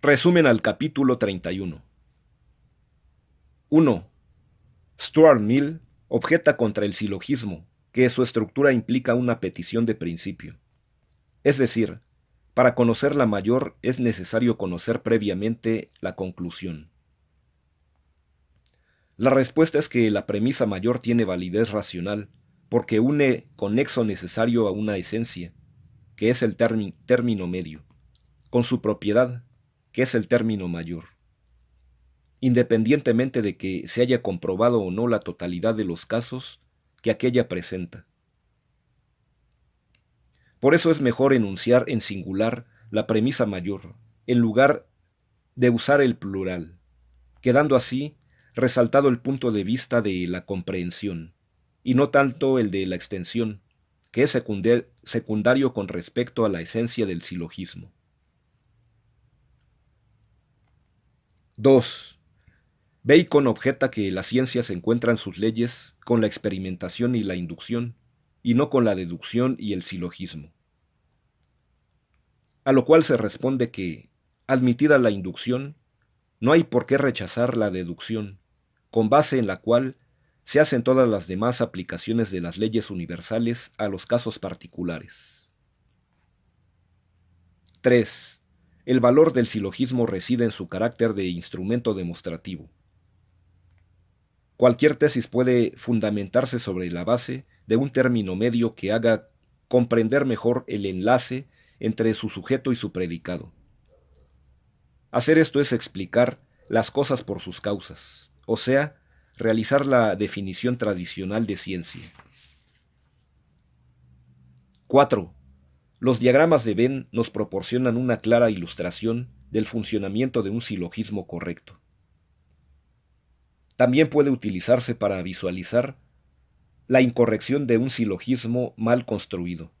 Resumen al capítulo 31. 1. Stuart Mill objeta contra el silogismo, que su estructura implica una petición de principio. Es decir, para conocer la mayor es necesario conocer previamente la conclusión. La respuesta es que la premisa mayor tiene validez racional, porque une conexo necesario a una esencia, que es el término medio, con su propiedad, que es el término mayor. Independientemente de que se haya comprobado o no la totalidad de los casos que aquella presenta. Por eso es mejor enunciar en singular la premisa mayor, en lugar de usar el plural, quedando así resaltado el punto de vista de la comprensión, y no tanto el de la extensión, que es secundario con respecto a la esencia del silogismo. 2. Bacon objeta que la ciencia se encuentra en sus leyes con la experimentación y la inducción, y no con la deducción y el silogismo. A lo cual se responde que, admitida la inducción, no hay por qué rechazar la deducción, con base en la cual se hacen todas las demás aplicaciones de las leyes universales a los casos particulares. 3 el valor del silogismo reside en su carácter de instrumento demostrativo. Cualquier tesis puede fundamentarse sobre la base de un término medio que haga comprender mejor el enlace entre su sujeto y su predicado. Hacer esto es explicar las cosas por sus causas, o sea, realizar la definición tradicional de ciencia. 4. Los diagramas de Venn nos proporcionan una clara ilustración del funcionamiento de un silogismo correcto. También puede utilizarse para visualizar la incorrección de un silogismo mal construido.